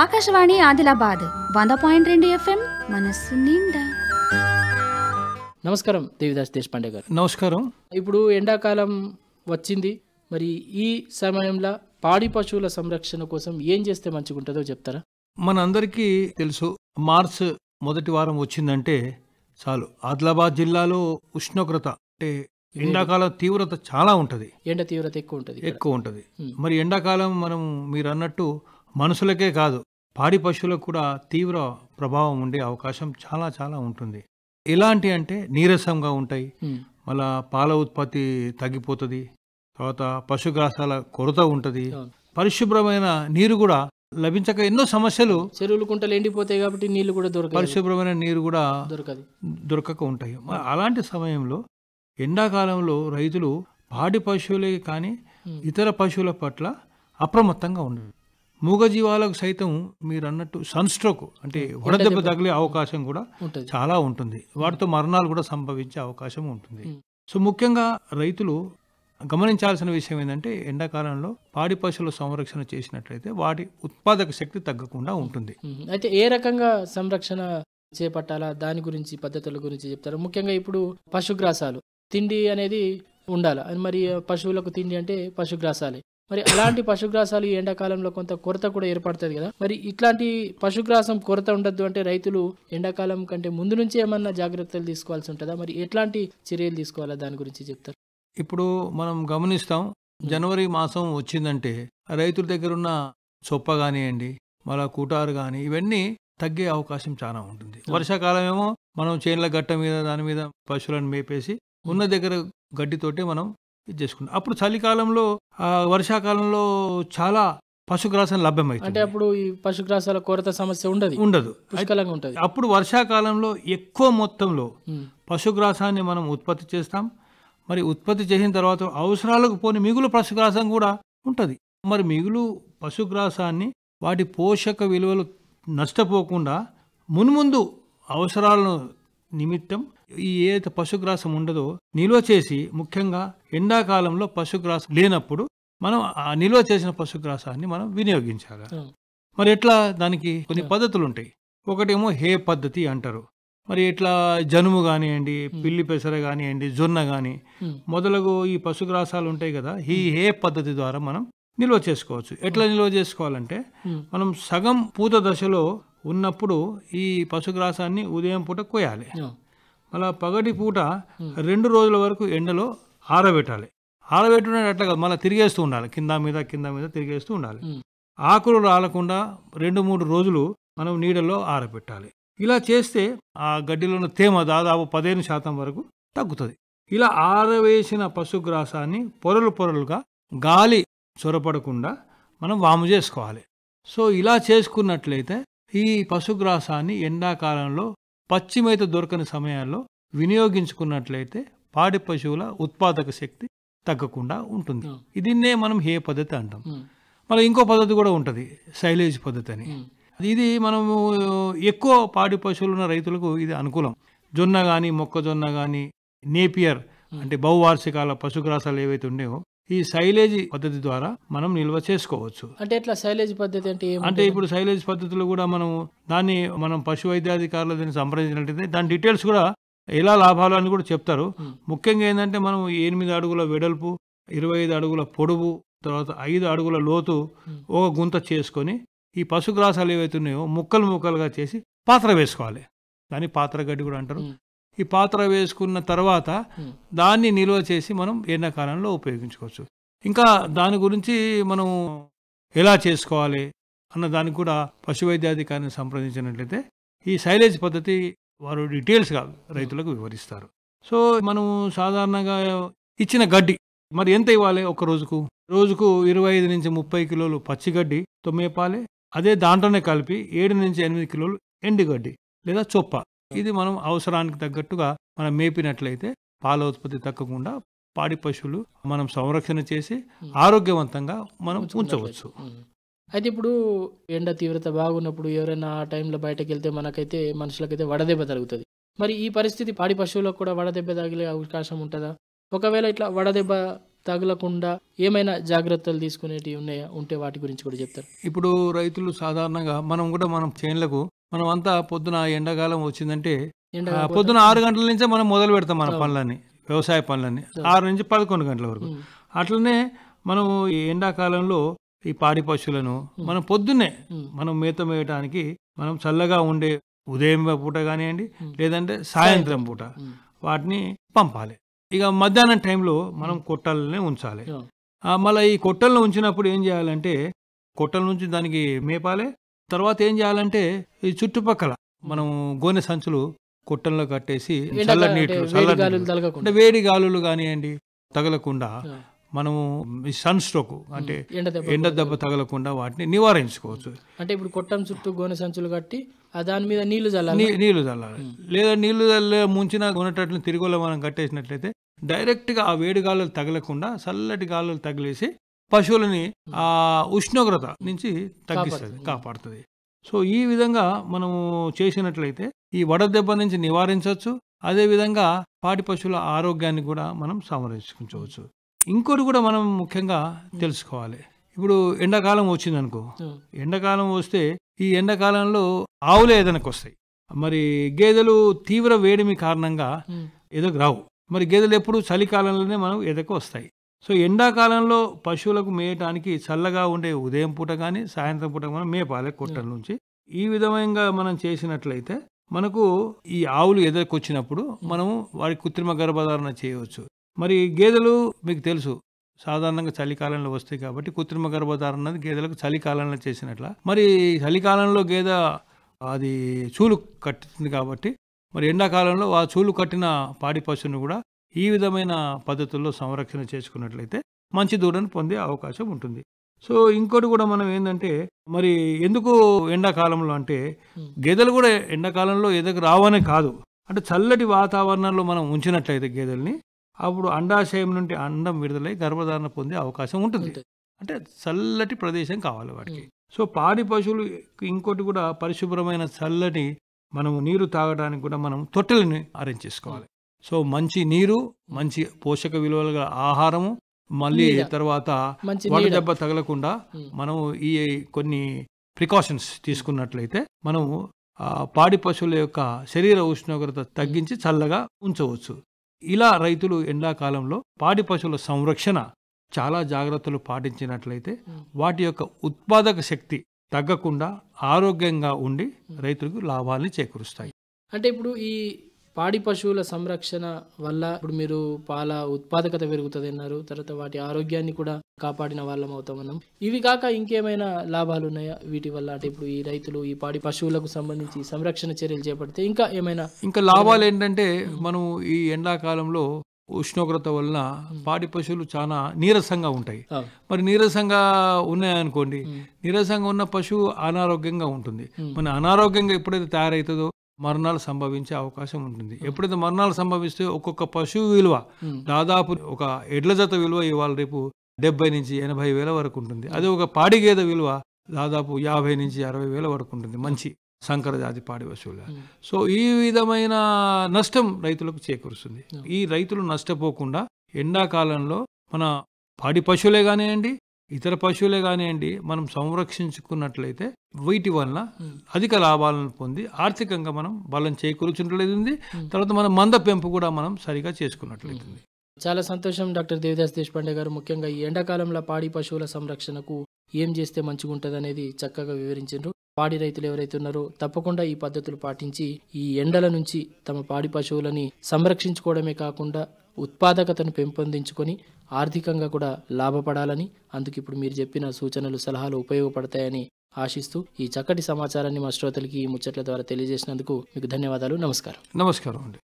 ఆకాశవాణి ఆదిలాబాద్ వంద పాయింట్ రెండు ఎఫ్ఎం మనస్సు నిండా నమస్కారం దేవిదాస్ దేశపాండే గారు నమస్కారం ఇప్పుడు ఎండాకాలం వచ్చింది మరి ఈ సమయంలో పాడి పశువుల సంరక్షణ కోసం ఏం చేస్తే మంచిగుంటుందో చెప్తారా మనందరికీ తెలుసు మార్చ్ మొదటి వారం వచ్చిందంటే చాలు ఆదిలాబాద్ జిల్లాలో ఉష్ణోగ్రత అంటే ఎండాకాలం తీవ్రత చాలా ఉంటుంది ఎండ తీవ్రత ఎక్కువ ఉంటుంది ఎక్కువ ఉంటుంది మరి ఎండాకాలం మనం మీరు అన్నట్టు మనుషులకే కాదు పాడి పశువులకు కూడా తీవ్ర ప్రభావం ఉండే అవకాశం చాలా చాలా ఉంటుంది ఎలాంటి అంటే నీరసంగా ఉంటాయి మళ్ళా పాల ఉత్పత్తి తగ్గిపోతుంది తర్వాత పశుగ్రాసాల కొరత ఉంటుంది పరిశుభ్రమైన నీరు కూడా లభించక ఎన్నో సమస్యలు చెరువులు కుంటలు ఎండిపోతాయి కాబట్టి నీళ్లు కూడా దొరకదు పరిశుభ్రమైన నీరు కూడా దొరకదు దొరకక ఉంటాయి అలాంటి సమయంలో ఎండాకాలంలో రైతులు పాడి పశువులే కానీ ఇతర పశువుల పట్ల అప్రమత్తంగా ఉండదు మూగజీవాలకు సైతం మీరు అన్నట్టు సన్ స్ట్రోక్ అంటే వడదెబ్బ తగిలే అవకాశం కూడా చాలా ఉంటుంది వాటితో మరణాలు కూడా సంభవించే అవకాశం ఉంటుంది సో ముఖ్యంగా రైతులు గమనించాల్సిన విషయం ఏంటంటే ఎండాకాలంలో పాడి పశువుల సంరక్షణ చేసినట్లయితే వాటి ఉత్పాదక శక్తి తగ్గకుండా ఉంటుంది అయితే ఏ రకంగా సంరక్షణ చేపట్టాలా దాని గురించి పద్ధతుల గురించి చెప్తారు ముఖ్యంగా ఇప్పుడు పశుగ్రాసాలు తిండి అనేది ఉండాలి మరి పశువులకు తిండి అంటే పశుగ్రాసాలే మరి అలాంటి పశుగ్రాసాలు ఈ ఎండాకాలంలో కొంత కొరత కూడా ఏర్పడుతుంది కదా మరి ఇట్లాంటి పశుగ్రాసం కొరత ఉండద్దు అంటే రైతులు ఎండాకాలం కంటే ముందు నుంచి ఏమన్నా జాగ్రత్తలు తీసుకోవాల్సి ఉంటుందా మరి ఎట్లాంటి చర్యలు తీసుకోవాలా దాని గురించి చెప్తారు ఇప్పుడు మనం గమనిస్తాం జనవరి మాసం వచ్చిందంటే రైతుల దగ్గర ఉన్న చొప్ప కానివ్వండి మళ్ళా కూటారు కానీ ఇవన్నీ తగ్గే అవకాశం చాలా ఉంటుంది వర్షాకాలం ఏమో మనం చేనుల గట్ట మీద దాని మీద పశువులను మేపేసి ఉన్న దగ్గర గడ్డితోటే మనం ఇది చేసుకుంటాం అప్పుడు చలికాలంలో వర్షాకాలంలో చాలా పశుగ్రాసం లభ్యమవుతుంది అంటే అప్పుడు ఈ పశుగ్రాసాల కొరత సమస్య ఉండదు ఉండదు పుష్కలంగా ఉంటుంది అప్పుడు వర్షాకాలంలో ఎక్కువ మొత్తంలో పశుగ్రాసాన్ని మనం ఉత్పత్తి చేస్తాం మరి ఉత్పత్తి చేసిన తర్వాత అవసరాలకు పోని మిగులు పశుగ్రాసం కూడా ఉంటుంది మరి మిగులు పశుగ్రాసాన్ని వాటి పోషక విలువలు నష్టపోకుండా మున్ముందు అవసరాలను నిమిత్తం ఈ ఏదైతే పశుగ్రాసం ఉండదో నిల్వ చేసి ముఖ్యంగా ఎండాకాలంలో పశుగ్రాసం లేనప్పుడు మనం ఆ నిల్వ చేసిన పశుగ్రాసాన్ని మనం వినియోగించాలి మరి ఎట్లా దానికి కొన్ని పద్ధతులు ఉంటాయి ఒకటేమో హే పద్ధతి అంటారు మరి ఎట్లా జనుము కానివ్వండి పిల్లి పెసర కానివ్వండి జొన్న కానీ మొదలగు ఈ పశుగ్రాసాలు ఉంటాయి కదా ఈ హే పద్ధతి ద్వారా మనం నిల్వ చేసుకోవచ్చు ఎట్లా నిల్వ చేసుకోవాలంటే మనం సగం పూత దశలో ఉన్నప్పుడు ఈ పశుగ్రాసాన్ని ఉదయం పూట కోయాలి మళ్ళీ పగటి పూట రెండు రోజుల వరకు ఎండలో ఆరబెట్టాలి ఆరబెట్టుకునే అట్లా కాదు మళ్ళీ తిరిగేస్తూ ఉండాలి కింద మీద కింద మీద తిరిగేస్తూ ఉండాలి ఆకులు రాలకుండా రెండు మూడు రోజులు మనం నీడలో ఆరబెట్టాలి ఇలా చేస్తే ఆ గడ్డిలో ఉన్న తేమ దాదాపు పదిహేను శాతం వరకు తగ్గుతుంది ఇలా ఆరవేసిన పశుగ్రాసాన్ని పొరలు పొరలుగా గాలి చొరపడకుండా మనం వాము చేసుకోవాలి సో ఇలా చేసుకున్నట్లయితే ఈ పశుగ్రాసాన్ని ఎండాకాలంలో పచ్చిమేత దొరకని సమయాల్లో వినియోగించుకున్నట్లయితే పాడి పశువుల ఉత్పాదక శక్తి తగ్గకుండా ఉంటుంది దీన్నే మనం హే పద్ధతి అంటాం మళ్ళీ ఇంకో పద్ధతి కూడా ఉంటుంది సైలేజ్ పద్ధతి అని ఇది మనము ఎక్కువ పాడి పశువులు ఉన్న రైతులకు ఇది అనుకూలం జొన్న కానీ మొక్కజొన్న కానీ నేపియర్ అంటే బహువార్షికాల పశుగ్రాసాలు ఏవైతే ఉండేవో ఈ సైలేజీ పద్ధతి ద్వారా మనం నిల్వ చేసుకోవచ్చు అంటే ఎట్లా సైలేజ్ పద్ధతి అంటే అంటే ఇప్పుడు సైలేజ్ పద్ధతులు కూడా మనం దాన్ని మనం పశు వైద్యాధికారుల దీన్ని సంప్రదించినట్టయితే దాని డీటెయిల్స్ కూడా ఎలా లాభాలు అని కూడా చెప్తారు ముఖ్యంగా ఏంటంటే మనం ఎనిమిది అడుగుల వెడల్పు ఇరవై ఐదు అడుగుల పొడవు తర్వాత ఐదు అడుగుల లోతు ఒక గుంత చేసుకొని ఈ పశుగ్రాసాలు ఏవైతున్నాయో ముక్కలు ముక్కలుగా చేసి పాత్ర వేసుకోవాలి దాన్ని పాత్ర గడ్డి కూడా అంటారు ఈ పాత్ర వేసుకున్న తర్వాత hmm. దాన్ని నిల్వ చేసి మనం ఎండాకాలంలో ఉపయోగించుకోవచ్చు ఇంకా దాని గురించి మనం ఎలా చేసుకోవాలి అన్న దానికి కూడా పశువైద్యాధికారిని సంప్రదించినట్లయితే ఈ సైలేజ్ పద్ధతి వారు డీటెయిల్స్గా రైతులకు వివరిస్తారు సో మనం సాధారణంగా ఇచ్చిన గడ్డి మరి ఎంత ఇవ్వాలి ఒక రోజుకు రోజుకు ఇరవై ఐదు నుంచి ముప్పై కిలోలు పచ్చిగడ్డి పాలే అదే దాంట్లోనే కలిపి ఏడు నుంచి ఎనిమిది కిలోలు ఎండుగడ్డి లేదా చొప్ప ఇది మనం అవసరానికి తగ్గట్టుగా మనం మేపినట్లయితే పాల ఉత్పత్తి తగ్గకుండా పాడి పశువులు మనం సంరక్షణ చేసి ఆరోగ్యవంతంగా మనం ఉంచవచ్చు అయితే ఇప్పుడు ఎండ తీవ్రత బాగున్నప్పుడు ఎవరైనా ఆ టైంలో బయటకు వెళ్తే మనకైతే మనుషులకైతే వడదెబ్బ తగ్గుతుంది మరి ఈ పరిస్థితి పాడి పశువులకు కూడా వడదెబ్బ తగిలే అవకాశం ఉంటుందా ఒకవేళ ఇట్లా వడదెబ్బ తగలకుండా ఏమైనా జాగ్రత్తలు తీసుకునేవి ఉన్నాయా ఉంటే వాటి గురించి కూడా చెప్తారు ఇప్పుడు రైతులు సాధారణంగా మనం కూడా మనం చేన్లకు మనం అంతా పొద్దున ఎండాకాలం వచ్చిందంటే పొద్దున ఆరు గంటల నుంచే మనం మొదలు పెడతాం మన పనులని వ్యవసాయ పనులని ఆరు నుంచి పదకొండు గంటల వరకు అట్లనే మనం ఈ ఎండాకాలంలో ఈ పాడి పశువులను మనం పొద్దున్నే మనం మేత మేయటానికి మనం చల్లగా ఉండే ఉదయం పూట కానివ్వండి లేదంటే సాయంత్రం పూట వాటిని పంపాలి ఇక మధ్యాహ్నం టైంలో మనం కొట్టలనే ఉంచాలి మళ్ళీ ఈ కొట్టల్లో ఉంచినప్పుడు ఏం చేయాలంటే కొట్టల నుంచి దానికి మేపాలి తర్వాత ఏం చేయాలంటే ఈ చుట్టుపక్కల మనం గోనె సంచులు కుట్టంలో కట్టేసి చల్ల నీటి చల్ల వేడి గాలులు కానివ్వండి తగలకుండా మనము సన్ స్ట్రోక్ అంటే ఎండ దెబ్బ తగలకుండా వాటిని నివారించుకోవచ్చు అంటే ఇప్పుడు కొట్టం చుట్టూ గోనె సంచులు కట్టి దాని మీద నీళ్లు చల్లాలి నీళ్లు చల్లాలి లేదా నీళ్లు చల్లే ముంచిన కొనేటట్లు తిరుగులో మనం కట్టేసినట్లయితే డైరెక్ట్గా ఆ వేడి గాలులు తగలకుండా చల్లటి గాలులు తగిలేసి పశువులని ఆ ఉష్ణోగ్రత నుంచి తగ్గిస్తుంది కాపాడుతుంది సో ఈ విధంగా మనము చేసినట్లయితే ఈ వడదెబ్బ నుంచి నివారించవచ్చు అదేవిధంగా పాటి పశువుల ఆరోగ్యాన్ని కూడా మనం సంరక్షించవచ్చు ఇంకోటి కూడా మనం ముఖ్యంగా తెలుసుకోవాలి ఇప్పుడు ఎండాకాలం వచ్చింది అనుకో ఎండాకాలం వస్తే ఈ ఎండాకాలంలో ఆవులే ఎదనకు వస్తాయి మరి గేదెలు తీవ్ర వేడిమి కారణంగా ఎదకు రావు మరి గేదెలు ఎప్పుడు చలికాలంలోనే మనం ఎదకు వస్తాయి సో ఎండాకాలంలో పశువులకు మేయటానికి చల్లగా ఉండే ఉదయం పూట కానీ సాయంత్రం పూట మనం మేపాలి కొట్టల hmm. నుంచి ఈ విధంగా మనం చేసినట్లయితే మనకు ఈ ఆవులు ఎదుర్కొచ్చినప్పుడు hmm. మనము వాడి కృత్రిమ గర్భధారణ చేయవచ్చు మరి గేదెలు మీకు తెలుసు సాధారణంగా చలికాలంలో వస్తాయి కాబట్టి కృత్రిమ గర్భధారణ అనేది గేదెలకు చలికాలంలో చేసినట్ల మరి చలికాలంలో గేదె అది చూలు కట్టుతుంది కాబట్టి మరి ఎండాకాలంలో ఆ చూలు కట్టిన పాడి పశువుని కూడా ఈ విధమైన పద్ధతుల్లో సంరక్షణ చేసుకున్నట్లయితే మంచి దూడను పొందే అవకాశం ఉంటుంది సో ఇంకోటి కూడా మనం ఏంటంటే మరి ఎందుకు ఎండాకాలంలో అంటే గేదెలు కూడా ఎండాకాలంలో ఎదకు రావనే కాదు అంటే చల్లటి వాతావరణంలో మనం ఉంచినట్లయితే గేదెల్ని అప్పుడు అండాశయం నుండి అండం విడుదలై గర్భధారణ పొందే అవకాశం ఉంటుంది అంటే చల్లటి ప్రదేశం కావాలి వాటికి సో పాడి పశువులు ఇంకోటి కూడా పరిశుభ్రమైన చల్లని మనము నీరు తాగడానికి కూడా మనం తొట్టెలని అరేంజ్ చేసుకోవాలి సో మంచి నీరు మంచి పోషక విలువలు గల ఆహారము మళ్ళీ తర్వాత దెబ్బ తగలకుండా మనం ఈ కొన్ని ప్రికాషన్స్ తీసుకున్నట్లయితే మనం పాడి పశువుల యొక్క శరీర ఉష్ణోగ్రత తగ్గించి చల్లగా ఉంచవచ్చు ఇలా రైతులు ఎండాకాలంలో పాడి పశువుల సంరక్షణ చాలా జాగ్రత్తలు పాటించినట్లయితే వాటి యొక్క ఉత్పాదక శక్తి తగ్గకుండా ఆరోగ్యంగా ఉండి రైతులకు లాభాన్ని చేకూరుస్తాయి అంటే ఇప్పుడు ఈ పాడి పశువుల సంరక్షణ వల్ల ఇప్పుడు మీరు పాల ఉత్పాదకత పెరుగుతుంది అన్నారు తర్వాత వాటి ఆరోగ్యాన్ని కూడా కాపాడిన వాళ్ళం అవుతాం మనం ఇవి కాక ఇంకేమైనా లాభాలు ఉన్నాయా వీటి వల్ల అంటే ఇప్పుడు ఈ రైతులు ఈ పాడి పశువులకు సంబంధించి సంరక్షణ చర్యలు చేపడితే ఇంకా ఏమైనా ఇంకా లాభాలు ఏంటంటే మనం ఈ ఎండాకాలంలో ఉష్ణోగ్రత వలన పాడి పశువులు చాలా నీరసంగా ఉంటాయి మరి నీరసంగా ఉన్నాయనుకోండి నీరసంగా ఉన్న పశువు అనారోగ్యంగా ఉంటుంది మన అనారోగ్యంగా ఎప్పుడైతే తయారవుతుందో మరణాలు సంభవించే అవకాశం ఉంటుంది ఎప్పుడైతే మరణాలు సంభవిస్తే ఒక్కొక్క పశువు విలువ దాదాపు ఒక ఎడ్ల జత విలువ ఇవాళ రేపు డెబ్బై నుంచి ఎనభై వేల వరకు ఉంటుంది అదే ఒక పాడి గేద విలువ దాదాపు యాభై నుంచి అరవై వేల వరకు ఉంటుంది మంచి సంకరజాతి పాడి పశువుల సో ఈ విధమైన నష్టం రైతులకు చేకూరుస్తుంది ఈ రైతులు నష్టపోకుండా ఎండాకాలంలో మన పాడి పశువులే కానివ్వండి ఇతర పశువులే కానివ్వండి మనం సంరక్షించుకున్నట్లయితే వీటి వలన అధిక లాభాలను పొంది ఆర్థికంగా మనం బలం చేకూర్చున్నట్లయితుంది తర్వాత మన మంద పెంపు కూడా మనం సరిగా చేసుకున్నట్లయితుంది చాలా సంతోషం డాక్టర్ దేవిదాస్ దేశపాండే గారు ముఖ్యంగా ఈ ఎండాకాలంలో పాడి పశువుల సంరక్షణకు ఏం చేస్తే మంచిగా ఉంటుంది అనేది చక్కగా వివరించారు పాడి రైతులు ఎవరైతే ఉన్నారో తప్పకుండా ఈ పద్ధతులు పాటించి ఈ ఎండల నుంచి తమ పాడి పశువులని సంరక్షించుకోవడమే కాకుండా ఉత్పాదకతను పెంపొందించుకొని ఆర్థికంగా కూడా లాభపడాలని అందుకు ఇప్పుడు మీరు చెప్పిన సూచనలు సలహాలు ఉపయోగపడతాయని ఆశిస్తూ ఈ చక్కటి సమాచారాన్ని మా శ్రోతలకి ఈ ముచ్చట్ల ద్వారా తెలియజేసినందుకు మీకు ధన్యవాదాలు నమస్కారం నమస్కారం అండి